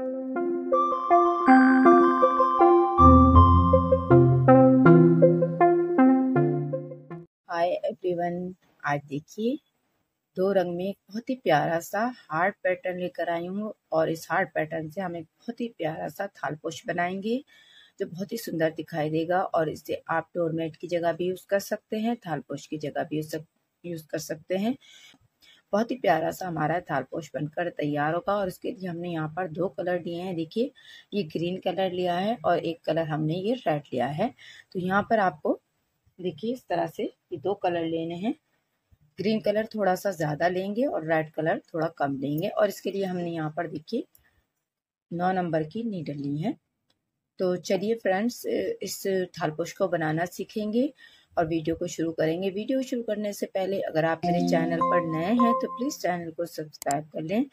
Hi everyone आज देखिए दो रंग में बहुत ही प्यारा सा हार्ट पैटर्न लेकर आई हूँ और इस हार्ट पैटर्न से हम एक बहुत ही प्यारा सा थाल पोश बनाएंगे जो बहुत ही सुंदर दिखाई देगा और इसे आप डोरमेट की जगह भी यूज़ कर सकते हैं थाल पोश की जगह भी यूज़ कर सकते हैं बहुत ही प्यारा सा हमारा थालपोश बनकर तैयार होगा और इसके लिए हमने यहाँ पर दो कलर लिए हैं देखिए ये ग्रीन कलर लिया है और एक कलर हमने ये रेड लिया है तो यहाँ पर आपको देखिए इस तरह से ये दो कलर लेने हैं ग्रीन कलर थोड़ा सा ज़्यादा लेंगे और रेड कलर थोड़ा कम लेंगे और इसके लिए हमने यहाँ पर देखिए नौ नंबर की नीडल ली है तो चलिए फ्रेंड्स इस थालपोश को बनाना सीखेंगे और वीडियो को शुरू करेंगे वीडियो शुरू करने से पहले अगर आप मेरे हम्म। चैनल पर नए हैं तो प्लीज़ चैनल को सब्सक्राइब कर लें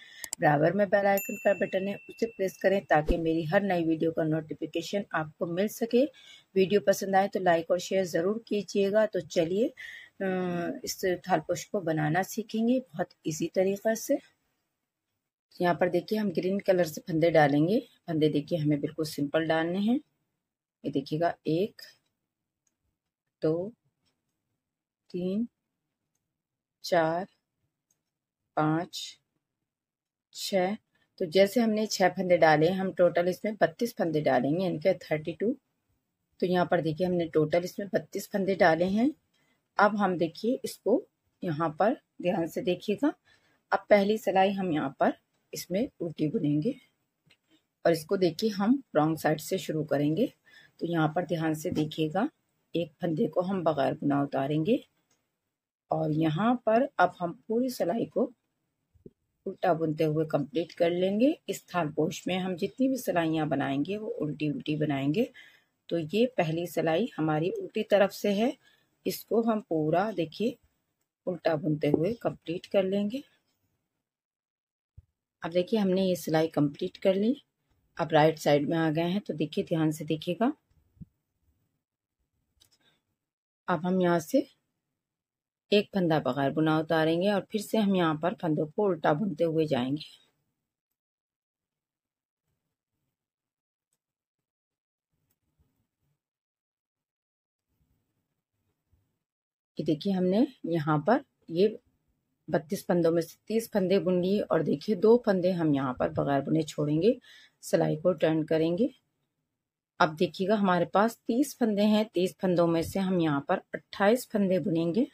बराबर में बेल आइकन का बटन है उसे प्रेस करें ताकि मेरी हर नई वीडियो का नोटिफिकेशन आपको मिल सके वीडियो पसंद आए तो लाइक और शेयर ज़रूर कीजिएगा तो चलिए इस थालपोश को बनाना सीखेंगे बहुत इजी तरीक़ा से यहाँ पर देखिए हम ग्रीन कलर से फंदे डालेंगे फंदे देखिए हमें बिल्कुल सिंपल डालने हैं ये देखिएगा एक दो तीन चार पाँच छः तो जैसे हमने छः फंदे डाले हम टोटल इसमें बत्तीस फंदे डालेंगे यानी कि थर्टी टू तो यहाँ पर देखिए हमने टोटल इसमें बत्तीस फंदे डाले हैं अब हम देखिए इसको यहाँ पर ध्यान से देखिएगा अब पहली सिलाई हम यहाँ पर इसमें उल्टी बुनेंगे और इसको देखिए हम रॉन्ग साइड से शुरू करेंगे तो यहाँ पर ध्यान से देखिएगा एक फंदे को हम बग़ैर बुना उतारेंगे और यहाँ पर अब हम पूरी सिलाई को उल्टा बुनते हुए कंप्लीट कर लेंगे इस थालपोश में हम जितनी भी सिलाइयाँ बनाएंगे वो उल्टी उल्टी बनाएंगे तो ये पहली सिलाई हमारी उल्टी तरफ से है इसको हम पूरा देखिए उल्टा बुनते हुए कंप्लीट कर लेंगे अब देखिए हमने ये सिलाई कंप्लीट कर ली अब राइट साइड में आ गए हैं तो देखिए ध्यान से देखिएगा अब हम यहाँ से एक फंदा बगैर बुना उतारेंगे और फिर से हम यहाँ पर फंदों को उल्टा बुनते हुए जाएंगे कि देखिए हमने यहाँ पर ये बत्तीस फंदों में से तीस फंदे बुन लिए और देखिए दो फंदे हम यहाँ पर बगैर बुने छोड़ेंगे सिलाई को टर्न करेंगे अब देखिएगा हमारे पास तीस फंदे हैं तीस फंदों में से हम यहाँ पर अट्ठाईस फंदे बुनेंगे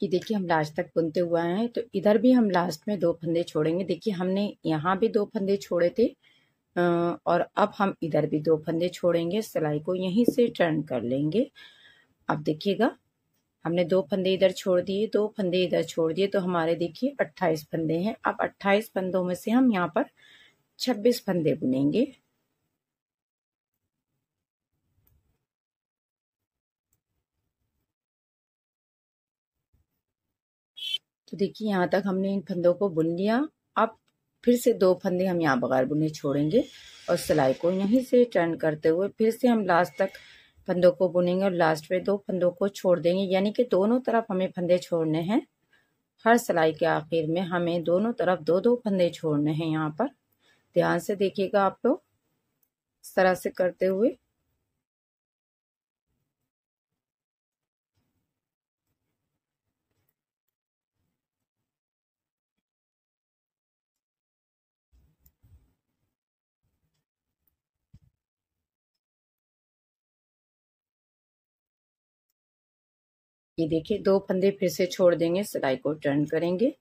कि देखिए हम लास्ट तक बुनते हुए हैं तो इधर भी हम लास्ट में दो फंदे छोड़ेंगे देखिए हमने यहाँ भी दो फंदे छोड़े थे और अब हम इधर भी दो फंदे छोड़ेंगे सिलाई को यहीं से टर्न कर लेंगे अब देखिएगा हमने दो फंदे इधर छोड़ दिए दो फंदे इधर छोड़ दिए तो हमारे देखिए अट्ठाईस फंदे हैं अब अट्ठाईस फंदों में से हम यहाँ पर छब्बीस फंदे बुनेंगे तो देखिए यहाँ तक हमने इन फंदों को बुन लिया अब फिर से दो फंदे हम यहाँ बगैर बुने छोड़ेंगे और सिलाई को यहीं से टर्न करते हुए फिर से हम लास्ट तक फंदों को बुनेंगे और लास्ट में दो फंदों को छोड़ देंगे यानी कि दोनों तरफ हमें फंदे छोड़ने हैं हर सिलाई के आखिर में हमें दोनों तरफ दो दो फंदे छोड़ने हैं यहाँ पर ध्यान से देखिएगा आप लोग इस तरह से करते हुए ये देखिए दो फंदे फिर से छोड़ देंगे सिलाई को टर्न करेंगे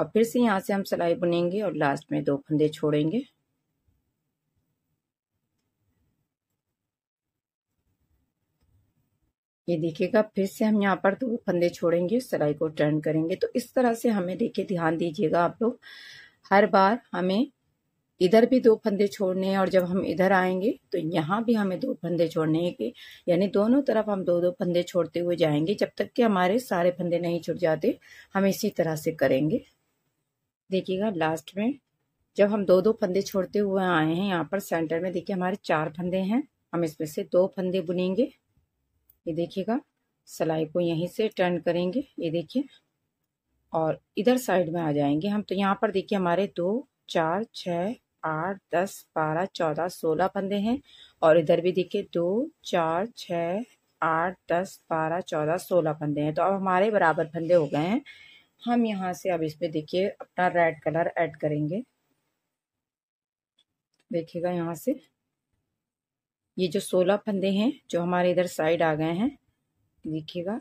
और फिर से यहाँ से हम सिलाई बुनेंगे और लास्ट में दो फंदे छोड़ेंगे ये देखिएगा फिर से हम यहाँ पर दो फंदे छोड़ेंगे सिलाई को टर्न करेंगे तो इस तरह से हमें देखिए ध्यान दीजिएगा आप लोग हर बार हमें इधर भी दो फंदे छोड़ने हैं और जब हम इधर आएंगे तो यहाँ भी हमें दो फंदे छोड़ने हैं कि यानी दोनों तरफ हम दो दो फंदे छोड़ते हुए जाएंगे जब तक कि हमारे सारे फंदे नहीं छुट जाते हम इसी तरह से करेंगे देखिएगा लास्ट में जब हम दो दो फंदे छोड़ते हुए आए हैं यहाँ पर सेंटर में देखिए हमारे चार फंदे हैं हम इसमें से दो फंदे बुनेंगे ये देखिएगा सिलाई को यहीं से टर्न करेंगे ये देखिए और इधर साइड में आ जाएंगे हम तो यहाँ पर देखिए हमारे दो चार छः आठ दस बारह चौदह सोलह फंदे हैं और इधर भी देखिए दो चार छ आठ दस बारह चौदह सोलह फंदे हैं तो अब हमारे बराबर फंदे हो गए हैं हम यहाँ से अब इसमें देखिए अपना रेड कलर ऐड करेंगे देखिएगा यहाँ से ये जो सोलह फंदे हैं जो हमारे इधर साइड आ गए हैं देखिएगा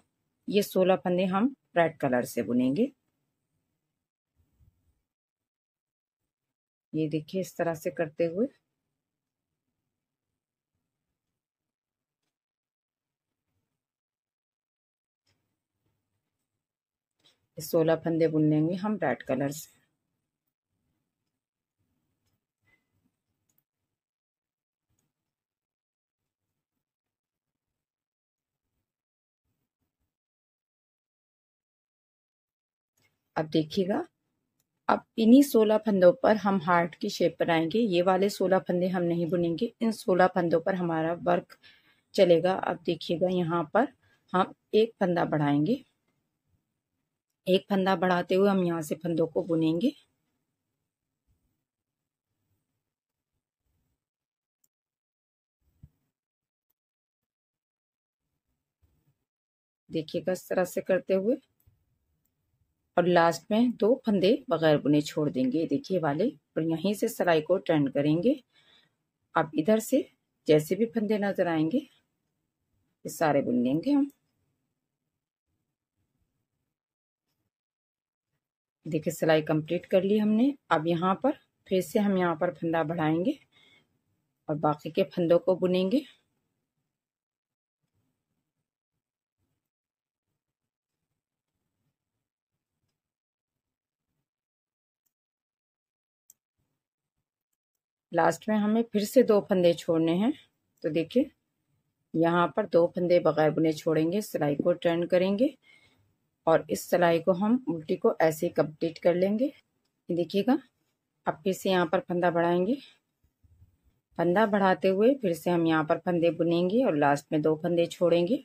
ये सोलह फंदे हम रेड कलर से बुनेंगे ये देखिए इस तरह से करते हुए सोलह फंदे बुन लेंगे हम रेड कलर से अब देखिएगा अब इन्हीं सोलह फंदों पर हम हार्ट की शेप बनाएंगे ये वाले सोलह फंदे हम नहीं बुनेंगे इन सोलह फंदों पर हमारा वर्क चलेगा अब देखिएगा यहाँ पर हम एक फंदा बढ़ाएंगे एक फंदा बढ़ाते हुए हम यहाँ से फंदों को बुनेंगे देखिएगा इस तरह से करते हुए और लास्ट में दो फंदे बगैर बुने छोड़ देंगे देखिए वाले और यहीं से सिलाई को टर्न करेंगे अब इधर से जैसे भी फंदे नजर आएंगे ये सारे बुन लेंगे हम देखिए सिलाई कंप्लीट कर ली हमने अब यहाँ पर फिर से हम यहाँ पर फंदा बढ़ाएंगे और बाकी के फंदों को बुनेंगे लास्ट में हमें फिर से दो फंदे छोड़ने हैं तो देखिए यहाँ पर दो फंदे बगैर बुने छोड़ेंगे सिलाई को टर्न करेंगे और इस सिलाई को हम उल्टी को ऐसे ही कम्प्लीट कर लेंगे देखिएगा अब फिर से यहाँ पर फंदा बढ़ाएंगे फंदा बढ़ाते हुए फिर से हम यहाँ पर फंदे बुनेंगे और लास्ट में दो फंदे छोड़ेंगे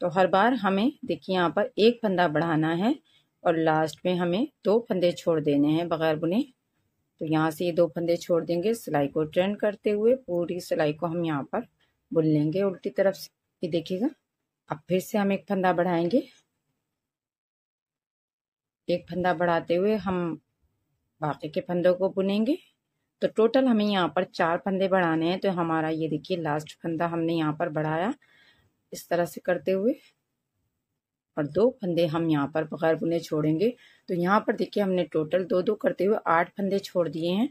तो हर बार हमें देखिए यहाँ पर एक फंदा बढ़ाना है और लास्ट में हमें दो फंदे छोड़ देने हैं बगैर बुने तो यहाँ से ये दो फंदे छोड़ देंगे सिलाई को टर्न करते हुए पूरी सिलाई को हम यहाँ पर बुन लेंगे उल्टी तरफ से ये देखिएगा अब फिर से हम एक फंदा बढ़ाएंगे एक फंदा बढ़ाते हुए हम बाकी के फंदों को बुनेंगे तो टोटल हमें यहाँ पर चार फंदे बढ़ाने हैं तो हमारा ये देखिए लास्ट फंदा हमने यहाँ पर बढ़ाया इस तरह से करते हुए और दो फंदे हम यहाँ पर बगैर बुने छोड़ेंगे तो यहाँ पर देखिए हमने टोटल दो दो करते हुए आठ फंदे छोड़ दिए हैं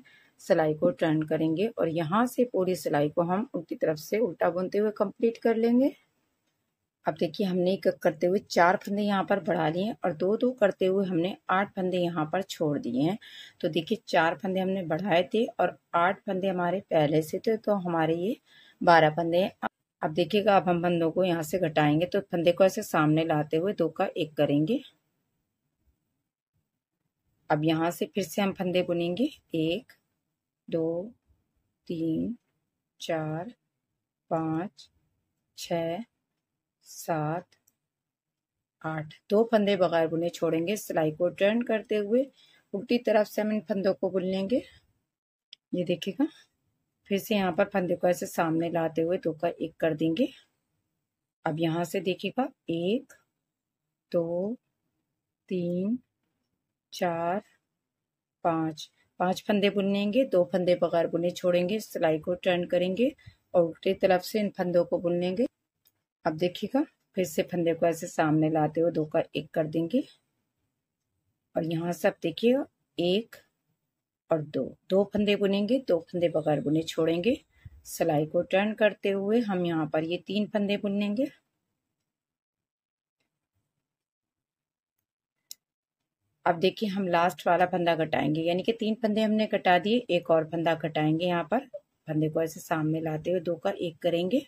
सिलाई को टर्न करेंगे और यहाँ से पूरी सिलाई को हम उल्टी तरफ से उल्टा बुनते हुए कंप्लीट कर लेंगे अब देखिए हमने एक करते हुए चार फंदे यहाँ पर बढ़ा लिए और दो दो करते हुए हमने आठ फंदे यहाँ पर छोड़ दिए हैं तो देखिए चार फंदे हमने बढ़ाए थे और आठ फंदे हमारे पहले से थे तो हमारे ये बारह फंदे अब देखिएगा अब हम फंदों को यहाँ से घटाएंगे तो फंदे को ऐसे सामने लाते हुए दो का एक करेंगे अब यहाँ से फिर से हम फंदे बुनेंगे एक दो तीन चार पाँच छ सात आठ दो फंदे बगैर बुने छोड़ेंगे सिलाई को टर्न करते हुए उल्टी तरफ से हम इन फंदों को बुन लेंगे ये देखिएगा फिर से यहाँ पर फंदे को ऐसे सामने लाते हुए दो का एक कर देंगे अब यहाँ से देखिएगा एक दो तीन चार पाँच पांच फंदे बुनेंगे दो फंदे बगैर बुने छोड़ेंगे सिलाई को टर्न करेंगे और उल्टी तरफ से इन फंदों को बुन लेंगे अब देखिएगा फिर से फंदे को ऐसे सामने लाते हुए दो का एक कर देंगे और यहाँ से आप देखिएगा एक और दो दो फंदे बुनेंगे दो फंदे बगैर बुने छोड़ेंगे सिलाई को टर्न करते हुए हम यहाँ पर ये तीन फंदे बुनेंगे अब देखिए हम लास्ट वाला फंदा कटाएंगे यानी कि तीन फंदे हमने कटा दिए एक और फंदा कटाएंगे यहाँ पर फंदे को ऐसे सामने लाते हुए दो का एक करेंगे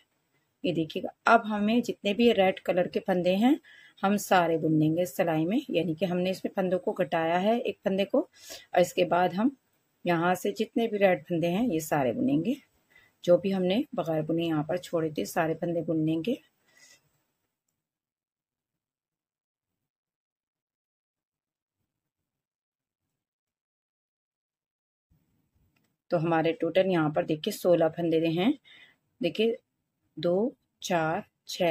ये देखिएगा अब हमें जितने भी रेड कलर के फंदे हैं हम सारे बुन लेंगे सिलाई में यानी कि हमने इसमें फंदों को घटाया है एक फंदे को और इसके बाद हम यहाँ से जितने भी रेड फंदे हैं ये सारे बुनेंगे जो भी हमने बगैर बुने यहाँ पर छोड़े थे सारे फंदे बुन लेंगे तो हमारे टोटल यहाँ पर देखिए सोलह फंदे हैं देखिए दो चार छ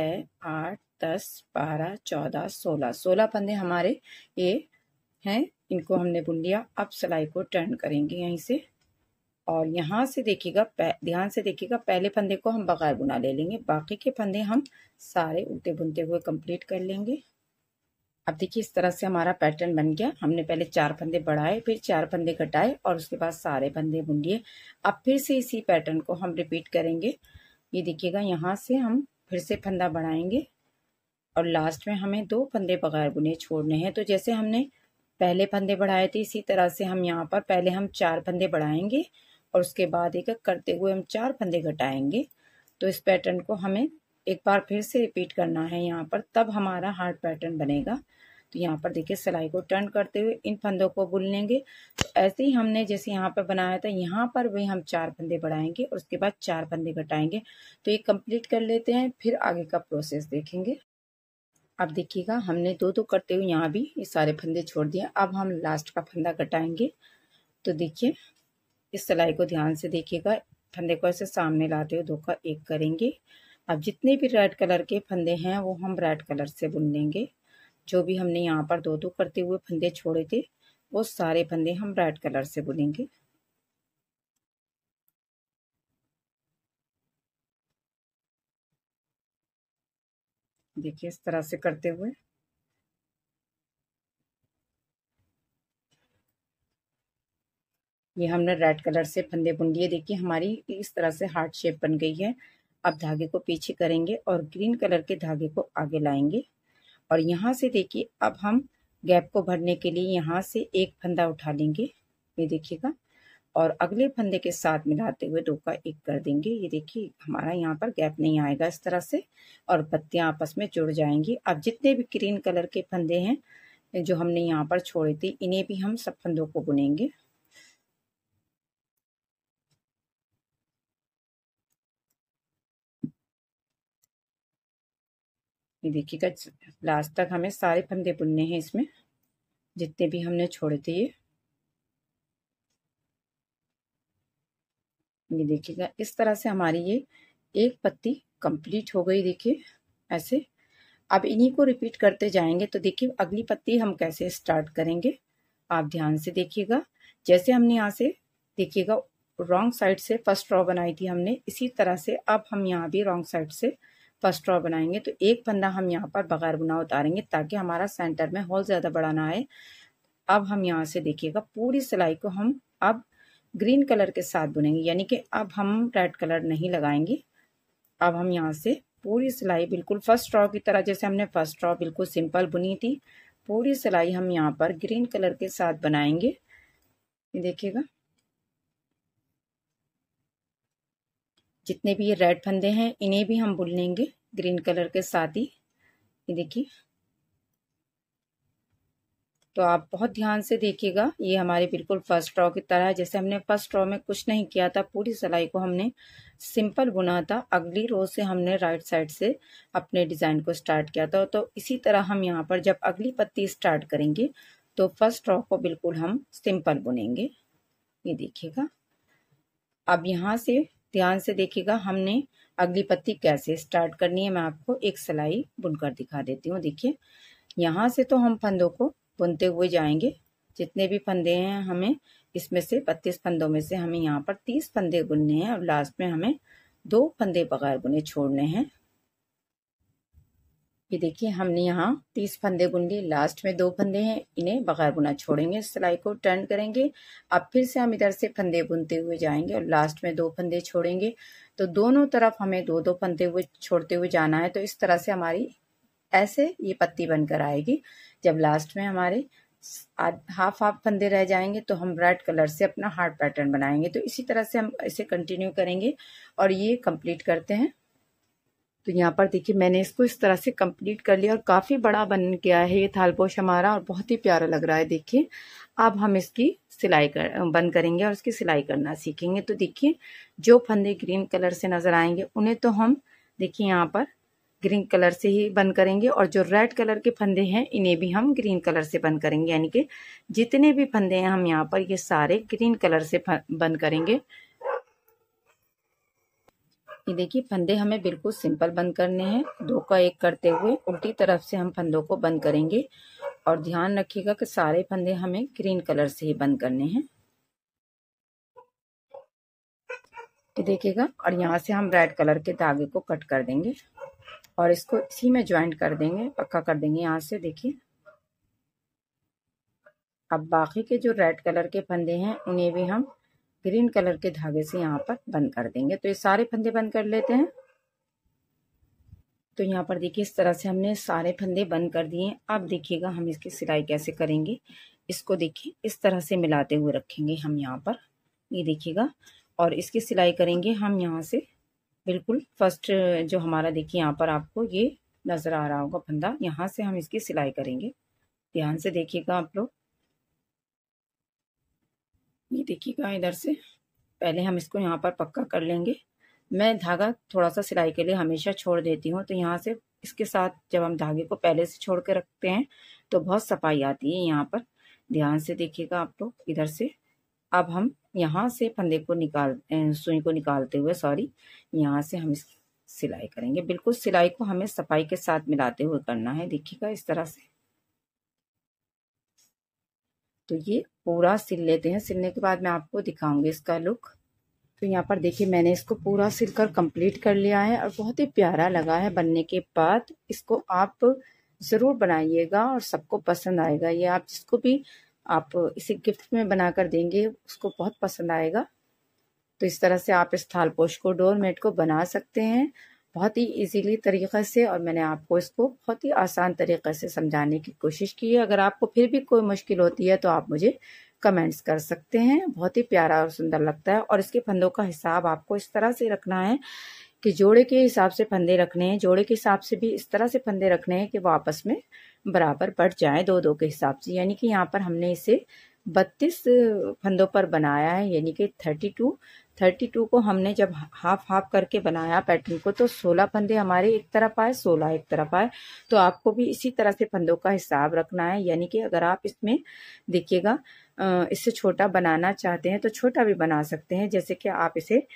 आठ दस बारह चौदह सोलह सोलह फंदे हमारे ये हैं इनको हमने बुन लिया अब सिलाई को टर्न करेंगे यहीं से और यहाँ से देखिएगा ध्यान से देखिएगा पहले फंदे को हम बगैर बुना ले लेंगे बाकी के फंदे हम सारे उल्टे बुनते हुए कंप्लीट कर लेंगे अब देखिए इस तरह से हमारा पैटर्न बन गया हमने पहले चार फंदे बढ़ाए फिर चार फंदे घटाए और उसके बाद सारे फंदे बुन लिए अब फिर से इसी पैटर्न को हम रिपीट करेंगे ये देखिएगा यहाँ से हम फिर से फंदा बढ़ाएंगे और लास्ट में हमें दो फंदे बगैर बुने छोड़ने हैं तो जैसे हमने पहले फंदे बढ़ाए थे इसी तरह से हम यहाँ पर पहले हम चार फंदे बढ़ाएंगे और उसके बाद एक करते हुए हम चार फंदे घटाएंगे तो इस पैटर्न को हमें एक बार फिर से रिपीट करना है यहाँ पर तब हमारा हार्ट पैटर्न बनेगा तो यहाँ पर देखिए सिलाई को टर्न करते हुए इन फंदों को बुन लेंगे तो ऐसे ही हमने जैसे यहाँ पर बनाया था यहाँ पर भी हम चार फंदे बढ़ाएंगे और उसके बाद चार फंदे घटाएंगे तो ये कंप्लीट कर लेते हैं फिर आगे का प्रोसेस देखेंगे अब देखिएगा हमने दो दो करते हुए यहाँ भी ये सारे फंदे छोड़ दिए अब हम लास्ट का फंदा कटाएंगे तो देखिए इस सिलाई को ध्यान से देखिएगा फंदे को ऐसे सामने लाते हुए दो का एक करेंगे अब जितने भी रेड कलर के फंदे हैं वो हम रेड कलर से बुन लेंगे जो भी हमने यहाँ पर दो दो करते हुए फंदे छोड़े थे वो सारे फंदे हम रेड कलर से बुनेंगे देखिए इस तरह से करते हुए ये हमने रेड कलर से फंदे बुन लिए देखिए हमारी इस तरह से हार्ट शेप बन गई है अब धागे को पीछे करेंगे और ग्रीन कलर के धागे को आगे लाएंगे और यहाँ से देखिए अब हम गैप को भरने के लिए यहाँ से एक फंदा उठा लेंगे ये देखिएगा और अगले फंदे के साथ मिलाते हुए दो का एक कर देंगे ये देखिए हमारा यहाँ पर गैप नहीं आएगा इस तरह से और पत्तियाँ आपस में जुड़ जाएंगी अब जितने भी ग्रीन कलर के फंदे हैं जो हमने यहाँ पर छोड़े थे इन्हें भी हम सब फंदों को बुनेंगे देखिएगा लास्ट तक हमें सारे फंदे बुनने हैं इसमें जितने भी हमने छोड़े थे ये ये देखिएगा इस तरह से हमारी ये एक पत्ती कंप्लीट हो गई देखिए ऐसे अब इन्हीं को रिपीट करते जाएंगे तो देखिए अगली पत्ती हम कैसे स्टार्ट करेंगे आप ध्यान से देखिएगा जैसे हमने यहाँ से देखिएगा रॉन्ग साइड से फर्स्ट रॉ बनाई थी हमने इसी तरह से अब हम यहाँ भी रॉन्ग साइड से फर्स्ट रॉ बनाएंगे तो एक फंदा हम यहाँ पर बगैर बुना उतारेंगे ताकि हमारा सेंटर में हॉल ज़्यादा बड़ा ना आए अब हम यहाँ से देखिएगा पूरी सिलाई को हम अब ग्रीन कलर के साथ बुनेंगे यानी कि अब हम रेड कलर नहीं लगाएंगे अब हम यहाँ से पूरी सिलाई बिल्कुल फर्स्ट ड्रॉ की तरह जैसे हमने फर्स्ट ड्रॉ बिल्कुल सिंपल बुनी थी पूरी सिलाई हम यहाँ पर ग्रीन कलर के साथ बनाएंगे ये देखिएगा जितने भी ये रेड फंदे हैं इन्हें भी हम बुन लेंगे ग्रीन कलर के साथ ही ये देखिए तो आप बहुत ध्यान से देखिएगा ये हमारे बिल्कुल फर्स्ट रॉ की तरह है जैसे हमने फर्स्ट रॉ में कुछ नहीं किया था पूरी सिलाई को हमने सिंपल बुना था अगली रो से हमने राइट साइड से अपने डिज़ाइन को स्टार्ट किया था तो इसी तरह हम यहाँ पर जब अगली पत्ती स्टार्ट करेंगे तो फर्स्ट रॉ को बिल्कुल हम सिंपल बुनेंगे ये देखिएगा अब यहाँ से ध्यान से देखिएगा हमने अगली पत्ती कैसे स्टार्ट करनी है मैं आपको एक सिलाई बुनकर दिखा देती हूँ देखिए यहाँ से तो हम फंदों को बुनते हुए जाएंगे जितने भी फंदे हैं हमें इसमें से बत्तीस फंदों में से हमें यहाँ पर तीस फंदे बुनने हैं और लास्ट में हमें दो फंदे बगैर बुने छोड़ने हैं ये देखिए हमने यहाँ तीस फंदे बुन लिए लास्ट में दो फंदे हैं इन्हें बगैर बुना छोड़ेंगे सिलाई को टर्न करेंगे अब फिर से हम इधर से फंदे बुनते हुए जाएंगे और लास्ट में दो फंदे छोड़ेंगे तो दोनों तरफ हमें दो दो फंदे हुए छोड़ते हुए जाना है तो इस तरह से हमारी ऐसे ये पत्ती बनकर आएगी जब लास्ट में हमारे हाफ हाफ फंदे रह जाएंगे तो हम रेड कलर से अपना हार्ट पैटर्न बनाएंगे तो इसी तरह से हम इसे कंटिन्यू करेंगे और ये कंप्लीट करते हैं तो यहाँ पर देखिए मैंने इसको इस तरह से कंप्लीट कर लिया और काफ़ी बड़ा बन गया है ये थालपोश हमारा और बहुत ही प्यारा लग रहा है देखिए अब हम इसकी सिलाई कर बंद करेंगे और इसकी सिलाई करना सीखेंगे तो देखिए जो फंदे ग्रीन कलर से नज़र आएंगे उन्हें तो हम देखिए यहाँ पर ग्रीन कलर से ही बंद करेंगे और जो रेड कलर के फंदे हैं इन्हें भी हम ग्रीन कलर से बंद करेंगे यानी कि जितने भी फंदे हैं हम यहाँ पर ये सारे ग्रीन कलर से बंद करेंगे ये देखिए फंदे हमें बिल्कुल सिंपल बंद करने हैं दो का एक करते हुए उल्टी तरफ से हम फंदों को बंद करेंगे और ध्यान रखिएगा कि सारे फंदे हमें ग्रीन कलर से ही बंद करने हैं ये देखिएगा और यहाँ से हम रेड कलर के धागे को कट कर देंगे और इसको इसी में ज्वाइंट कर देंगे पक्का कर देंगे यहाँ से देखिए अब बाकी के जो रेड कलर के फंदे हैं उन्हें भी हम ग्रीन कलर के धागे से यहाँ पर बंद कर देंगे तो ये सारे फंदे बंद कर लेते हैं तो यहाँ पर देखिए इस तरह से हमने सारे फंदे बंद कर दिए अब देखिएगा हम इसकी सिलाई कैसे करेंगे इसको देखिए इस तरह से मिलाते हुए रखेंगे हम यहाँ पर ये देखिएगा और इसकी सिलाई करेंगे हम यहाँ से बिल्कुल फर्स्ट जो हमारा देखिए यहाँ पर आपको ये नज़र आ रहा होगा फंदा यहाँ से हम इसकी सिलाई करेंगे ध्यान से देखिएगा आप लोग ये देखिएगा इधर से पहले हम इसको यहाँ पर पक्का कर लेंगे मैं धागा थोड़ा सा सिलाई के लिए हमेशा छोड़ देती हूँ तो यहाँ से इसके साथ जब हम धागे को पहले से छोड़ के रखते हैं तो बहुत सफाई आती है यहाँ पर ध्यान से देखिएगा आप लोग इधर से अब हम यहाँ से फंदे को निकाल सुई को निकालते हुए सॉरी यहाँ से हम सिलाई करेंगे बिल्कुल सिलाई को हमें सफाई के साथ मिलाते हुए करना है देखिएगा इस तरह से तो ये पूरा सिल लेते हैं सिलने के बाद मैं आपको दिखाऊंगी इसका लुक तो यहाँ पर देखिए मैंने इसको पूरा सिलकर कंप्लीट कर लिया है और बहुत ही प्यारा लगा है बनने के बाद इसको आप ज़रूर बनाइएगा और सबको पसंद आएगा ये आप जिसको भी आप इसे गिफ्ट में बनाकर देंगे उसको बहुत पसंद आएगा तो इस तरह से आप इस थाल पोश को डोर मेट को बना सकते हैं बहुत ही इजीली तरीक़े से और मैंने आपको इसको बहुत ही आसान तरीक़े से समझाने की कोशिश की है अगर आपको फिर भी कोई मुश्किल होती है तो आप मुझे कमेंट्स कर सकते हैं बहुत ही प्यारा और सुंदर लगता है और इसके फंदों का हिसाब आपको इस तरह से रखना है कि जोड़े के हिसाब से फंदे रखने हैं जोड़े के हिसाब से भी इस तरह से फंदे रखने हैं कि वो आपस में बराबर बढ़ जाए दो दो के हिसाब से यानी कि यहाँ पर हमने इसे बत्तीस फंदों पर बनाया है यानी कि थर्टी टू थर्टी टू को हमने जब हाफ हाफ करके बनाया पैटर्न को तो सोलह फंदे हमारे एक तरफ आए सोलह एक तरफ आए तो आपको भी इसी तरह से फंदों का हिसाब रखना है यानी कि अगर आप इसमें देखिएगा इससे छोटा बनाना चाहते हैं तो छोटा भी बना सकते हैं जैसे कि आप इसे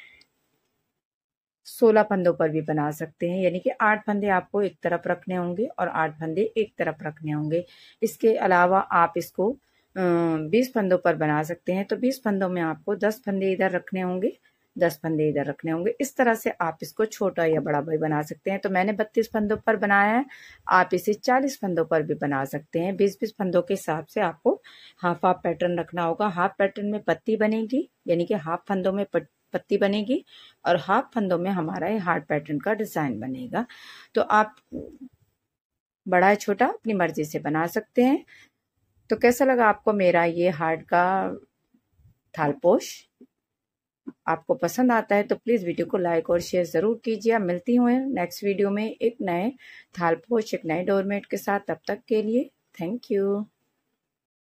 सोलह फंदों पर भी बना सकते हैं यानी कि आठ फंदे आपको एक तरफ रखने होंगे और आठ फंदे एक तरफ रखने होंगे इसके अलावा आप इसको बीस फंदों पर बना सकते हैं तो बीस फंदों में आपको दस फंदे इधर रखने होंगे दस फंदे इधर रखने होंगे इस तरह से आप इसको छोटा या बड़ा भी बना सकते हैं तो मैंने बत्तीस फंदों पर बनाया है आप इसे चालीस फंदों पर भी बना सकते हैं बीस बीस फंदों के हिसाब से आपको हाफ हाफ पैटर्न रखना होगा हाफ पैटर्न में पत्ती बनेगी यानी कि हाफ फंदों में पट, पत्ती बनेगी और हाफ फंदों में हमारा ये हार्ट पैटर्न का डिज़ाइन बनेगा तो आप बड़ा या छोटा अपनी मर्जी से बना सकते हैं तो कैसा लगा आपको मेरा ये हार्ट का थालपोश आपको पसंद आता है तो प्लीज़ वीडियो को लाइक और शेयर ज़रूर कीजिए मिलती हूँ नेक्स्ट वीडियो में एक नए थालपोश एक नए डोरमेट के साथ तब तक के लिए थैंक यू